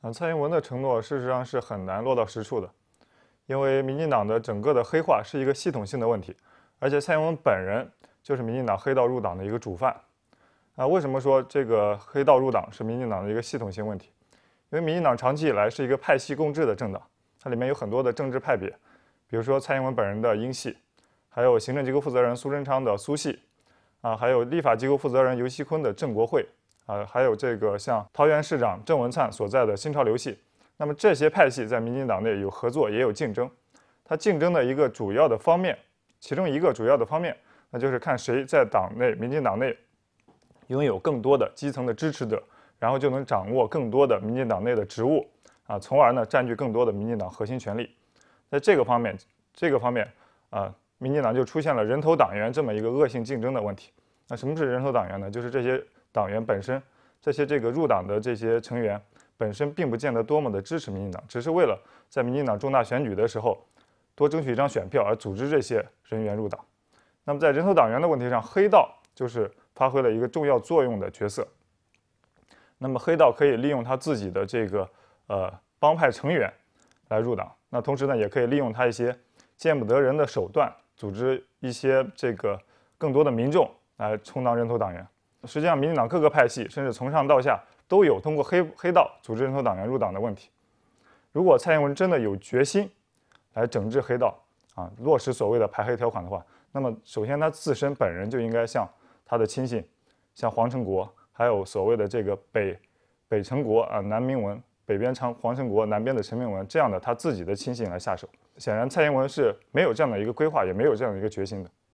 啊，蔡英文的承诺事实上是很难落到实处的，因为民进党的整个的黑化是一个系统性的问题，而且蔡英文本人就是民进党黑道入党的一个主犯。啊，为什么说这个黑道入党是民进党的一个系统性问题？因为民进党长期以来是一个派系共治的政党，它里面有很多的政治派别，比如说蔡英文本人的英系，还有行政机构负责人苏贞昌的苏系，啊，还有立法机构负责人尤锡坤的郑国会。呃，还有这个像桃园市长郑文灿所在的新潮流系，那么这些派系在民进党内有合作也有竞争，它竞争的一个主要的方面，其中一个主要的方面，那就是看谁在党内民进党内拥有更多的基层的支持者，然后就能掌握更多的民进党内的职务，啊，从而呢占据更多的民进党核心权力，在这个方面，这个方面啊，民进党就出现了人头党员这么一个恶性竞争的问题。那什么是人头党员呢？就是这些。党员本身，这些这个入党的这些成员本身并不见得多么的支持民进党，只是为了在民进党重大选举的时候多争取一张选票而组织这些人员入党。那么在人头党员的问题上，黑道就是发挥了一个重要作用的角色。那么黑道可以利用他自己的这个呃帮派成员来入党，那同时呢也可以利用他一些见不得人的手段，组织一些这个更多的民众来充当人头党员。实际上，民进党各个派系，甚至从上到下，都有通过黑黑道组织人头党员入党的问题。如果蔡英文真的有决心来整治黑道，啊，落实所谓的排黑条款的话，那么首先他自身本人就应该向他的亲信，像黄成国，还有所谓的这个北北成国啊，南明文，北边长黄成国，南边的陈明文这样的他自己的亲信来下手。显然，蔡英文是没有这样的一个规划，也没有这样的一个决心的。